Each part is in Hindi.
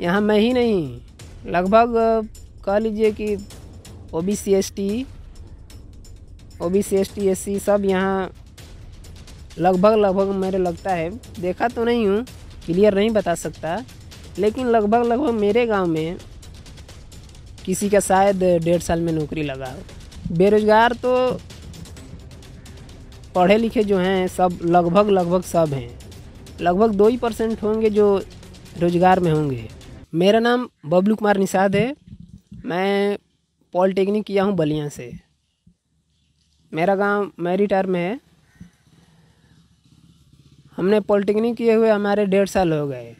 यहाँ मैं ही नहीं लगभग कह लीजिए कि O B C S T O B C S T S C सब यहाँ लगभग लगभग मेरे लगता है देखा तो नहीं हूँ क्लियर नहीं बता सकता लेकिन लगभग लगभग मेरे गांव में किसी का शायद डेढ़ साल में नौकरी लगा हो बेरोज़गार तो पढ़े लिखे जो हैं सब लगभग लगभग सब हैं लगभग दो ही परसेंट होंगे जो रोज़गार में होंगे मेरा नाम बबलू कुमार निषाद है मैं पॉलिटेक्निक किया हूँ बलिया से मेरा गांव मैरीटार में है हमने पॉलिटेक्निक किए हुए हमारे डेढ़ साल हो गए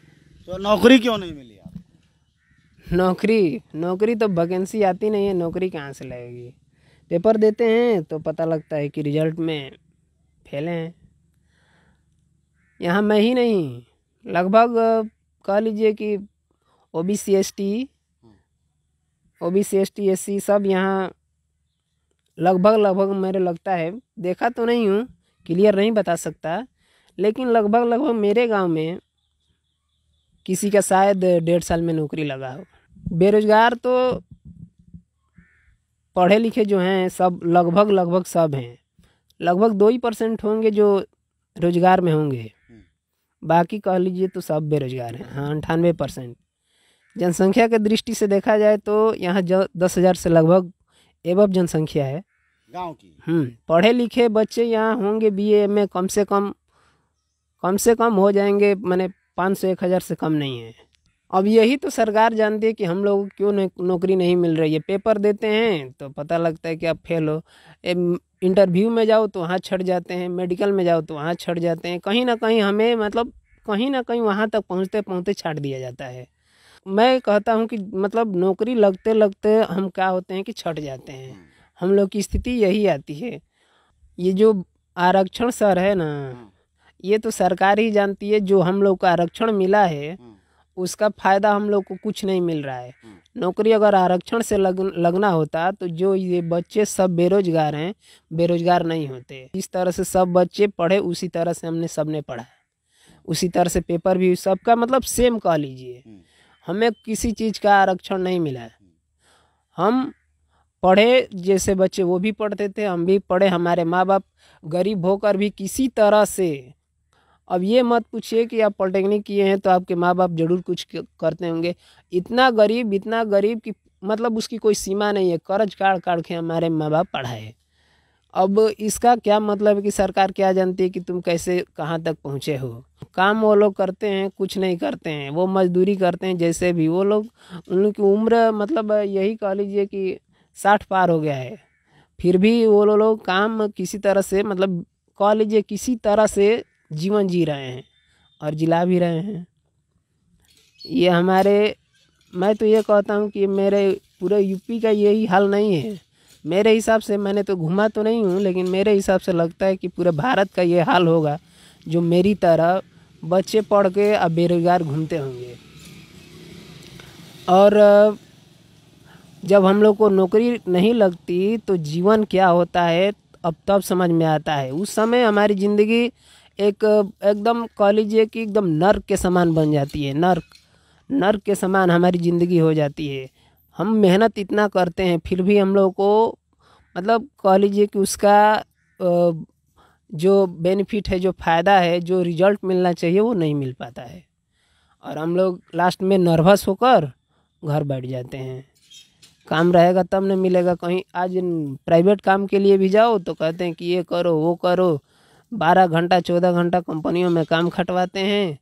तो नौकरी क्यों नहीं मिली आप नौकरी नौकरी तो वैकेंसी आती नहीं है नौकरी कहाँ से लगेगी पेपर देते हैं तो पता लगता है कि रिजल्ट में फेले हैं यहाँ मैं ही नहीं लगभग कह लीजिए कि O B C S T O B C S T S C सब यहाँ लगभग लगभग मेरे लगता है देखा तो नहीं हूँ क्लियर नहीं बता सकता लेकिन लगभग लगभग मेरे गांव में किसी का शायद डेढ़ साल में नौकरी लगा हो बेरोजगार तो पढ़े लिखे जो हैं सब लगभग लगभग सब हैं लगभग दो ही परसेंट होंगे जो रोजगार में होंगे हम्म। बाकी कह लीजिए तो सब बेरोजगार हैं हाँ अंठानवे परसेंट जनसंख्या के दृष्टि से देखा जाए तो यहाँ दस हज़ार से लगभग एवब जनसंख्या है गांव की हम्म, पढ़े लिखे बच्चे यहाँ होंगे बीए में कम से कम कम से कम हो जाएंगे मैंने पाँच सौ एक हज़ार से कम नहीं है अब यही तो सरकार जानती है कि हम लोग क्यों नौकरी नहीं मिल रही है पेपर देते हैं तो पता लगता है कि आप फेल हो इंटरव्यू में जाओ तो वहाँ छट जाते हैं मेडिकल में जाओ तो वहाँ छट जाते हैं कहीं ना कहीं हमें मतलब कहीं ना कहीं वहाँ तक पहुँचते पहुँचते छाट दिया जाता है मैं कहता हूँ कि मतलब नौकरी लगते लगते हम क्या होते हैं कि छट जाते हैं हम लोग की स्थिति यही आती है ये जो आरक्षण सर है ना ये तो सरकार ही जानती है जो हम लोग को आरक्षण मिला है उसका फ़ायदा हम लोग को कुछ नहीं मिल रहा है नौकरी अगर आरक्षण से लग, लगना होता तो जो ये बच्चे सब बेरोजगार हैं बेरोजगार नहीं होते इस तरह से सब बच्चे पढ़े उसी तरह से हमने सबने पढ़ा पढ़ा उसी तरह से पेपर भी सबका मतलब सेम कह लीजिए हमें किसी चीज़ का आरक्षण नहीं मिला है हम पढ़े जैसे बच्चे वो भी पढ़ते थे हम भी पढ़े हमारे माँ बाप गरीब होकर भी किसी तरह से अब ये मत पूछिए कि आप पॉलिटेक्निक किए हैं तो आपके माँ बाप जरूर कुछ करते होंगे इतना गरीब इतना गरीब कि मतलब उसकी कोई सीमा नहीं है कर्ज काट काट के हमारे माँ बाप पढ़ाए अब इसका क्या मतलब है कि सरकार क्या जानती है कि तुम कैसे कहाँ तक पहुँचे हो काम वो लोग करते हैं कुछ नहीं करते हैं वो मजदूरी करते हैं जैसे भी वो लोग उनकी उम्र मतलब यही कह लीजिए कि साठ पार हो गया है फिर भी वो लोग काम किसी तरह से मतलब कह लीजिए किसी तरह से जीवन जी रहे हैं और जिला भी रहे हैं ये हमारे मैं तो ये कहता हूँ कि मेरे पूरे यूपी का यही हाल नहीं है मेरे हिसाब से मैंने तो घूमा तो नहीं हूँ लेकिन मेरे हिसाब से लगता है कि पूरे भारत का ये हाल होगा जो मेरी तरह बच्चे पढ़ के अब बेरोज़गार घूमते होंगे और जब हम लोग को नौकरी नहीं लगती तो जीवन क्या होता है अब तब समझ में आता है उस समय हमारी ज़िंदगी एक एकदम कह लीजिए कि एकदम नर्क के समान बन जाती है नर्क नर्क के समान हमारी ज़िंदगी हो जाती है हम मेहनत इतना करते हैं फिर भी हम लोग को मतलब कह लीजिए कि उसका जो बेनिफिट है जो फ़ायदा है जो रिजल्ट मिलना चाहिए वो नहीं मिल पाता है और हम लोग लास्ट में नर्वस होकर घर बैठ जाते हैं काम रहेगा तब न मिलेगा कहीं आज प्राइवेट काम के लिए भी जाओ तो कहते हैं कि ये करो वो करो बारह घंटा चौदह घंटा कंपनियों में काम खटवाते हैं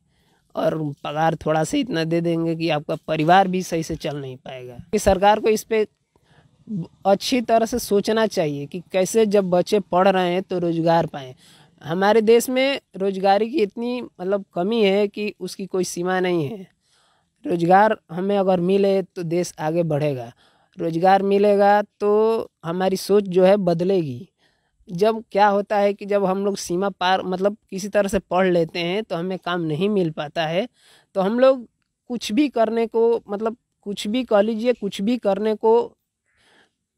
और पगार थोड़ा सा इतना दे देंगे कि आपका परिवार भी सही से चल नहीं पाएगा कि सरकार को इस पर अच्छी तरह से सोचना चाहिए कि कैसे जब बच्चे पढ़ रहे हैं तो रोज़गार पाएँ हमारे देश में रोज़गारी की इतनी मतलब कमी है कि उसकी कोई सीमा नहीं है रोज़गार हमें अगर मिले तो देश आगे बढ़ेगा रोज़गार मिलेगा तो हमारी सोच जो है बदलेगी जब क्या होता है कि जब हम लोग सीमा पार मतलब किसी तरह से पढ़ लेते हैं तो हमें काम नहीं मिल पाता है तो हम लोग कुछ भी करने को मतलब कुछ भी कह लीजिए कुछ भी करने को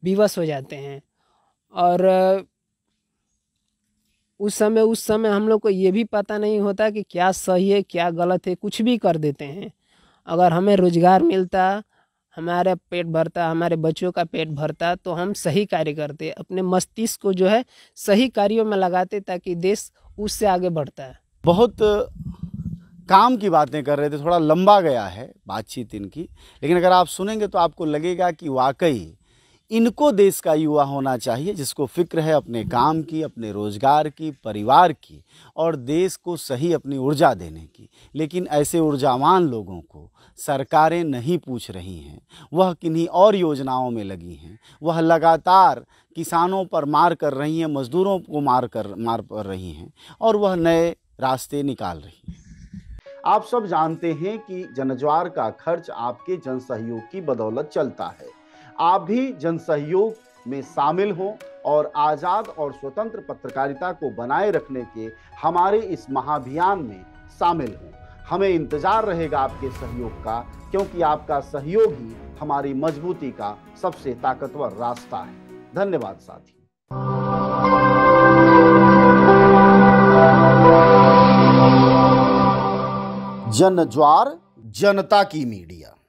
विवश हो जाते हैं और उस समय उस समय हम लोग को ये भी पता नहीं होता कि क्या सही है क्या गलत है कुछ भी कर देते हैं अगर हमें रोज़गार मिलता हमारा पेट भरता हमारे बच्चों का पेट भरता तो हम सही कार्य करते अपने मस्तिष्क को जो है सही कार्यों में लगाते ताकि देश उससे आगे बढ़ता है बहुत काम की बातें कर रहे थे थोड़ा लंबा गया है बातचीत इनकी लेकिन अगर आप सुनेंगे तो आपको लगेगा कि वाकई इनको देश का युवा होना चाहिए जिसको फिक्र है अपने काम की अपने रोजगार की परिवार की और देश को सही अपनी ऊर्जा देने की लेकिन ऐसे ऊर्जावान लोगों को सरकारें नहीं पूछ रही हैं वह किन्हीं और योजनाओं में लगी हैं वह लगातार किसानों पर मार कर रही हैं मजदूरों को मार कर मार कर रही हैं और वह नए रास्ते निकाल रही हैं आप सब जानते हैं कि जनज्वार का खर्च आपके जन सहयोग की बदौलत चलता है आप भी जन सहयोग में शामिल हों और आज़ाद और स्वतंत्र पत्रकारिता को बनाए रखने के हमारे इस महाभियान में शामिल हों हमें इंतज़ार रहेगा आपके सहयोग का क्योंकि आपका सहयोग ही हमारी मजबूती का सबसे ताकतवर रास्ता है धन्यवाद साथी जन ज्वार जनता की मीडिया